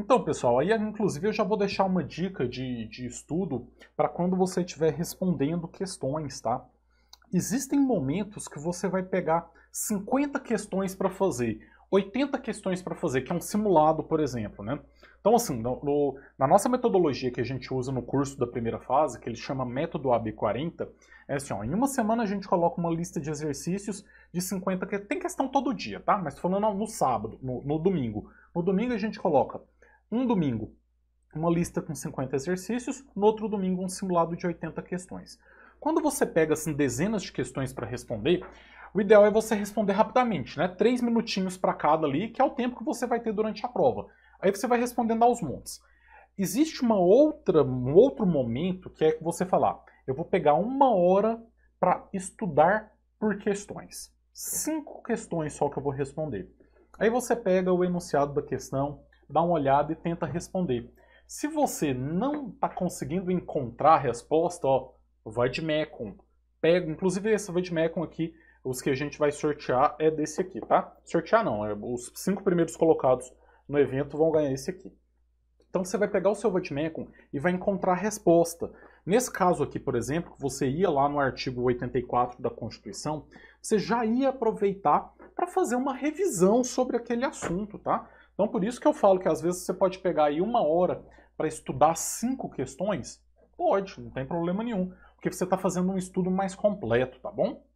Então, pessoal, aí inclusive eu já vou deixar uma dica de, de estudo para quando você estiver respondendo questões, tá? Existem momentos que você vai pegar 50 questões para fazer, 80 questões para fazer, que é um simulado, por exemplo, né? Então, assim, no, no, na nossa metodologia que a gente usa no curso da primeira fase, que ele chama método AB40, é assim, ó, em uma semana a gente coloca uma lista de exercícios de 50, que tem questão todo dia, tá? Mas falando no sábado, no, no domingo. No domingo a gente coloca um domingo, uma lista com 50 exercícios, no outro domingo, um simulado de 80 questões. Quando você pega assim, dezenas de questões para responder, o ideal é você responder rapidamente, né? Três minutinhos para cada ali, que é o tempo que você vai ter durante a prova. Aí você vai respondendo aos montes. Existe uma outra, um outro momento que é que você falar, eu vou pegar uma hora para estudar por questões. Cinco questões só que eu vou responder. Aí você pega o enunciado da questão, dá uma olhada e tenta responder. Se você não está conseguindo encontrar a resposta, ó, vai de Mecum. Pega, inclusive esse vai de Mecum aqui, os que a gente vai sortear é desse aqui, tá? Sortear não, é, os cinco primeiros colocados no evento vão ganhar esse aqui. Então você vai pegar o seu Vatimekum e vai encontrar a resposta. Nesse caso aqui, por exemplo, você ia lá no artigo 84 da Constituição, você já ia aproveitar para fazer uma revisão sobre aquele assunto, tá? Então, por isso que eu falo que às vezes você pode pegar aí uma hora para estudar cinco questões. Pode, não tem problema nenhum, porque você está fazendo um estudo mais completo, tá bom?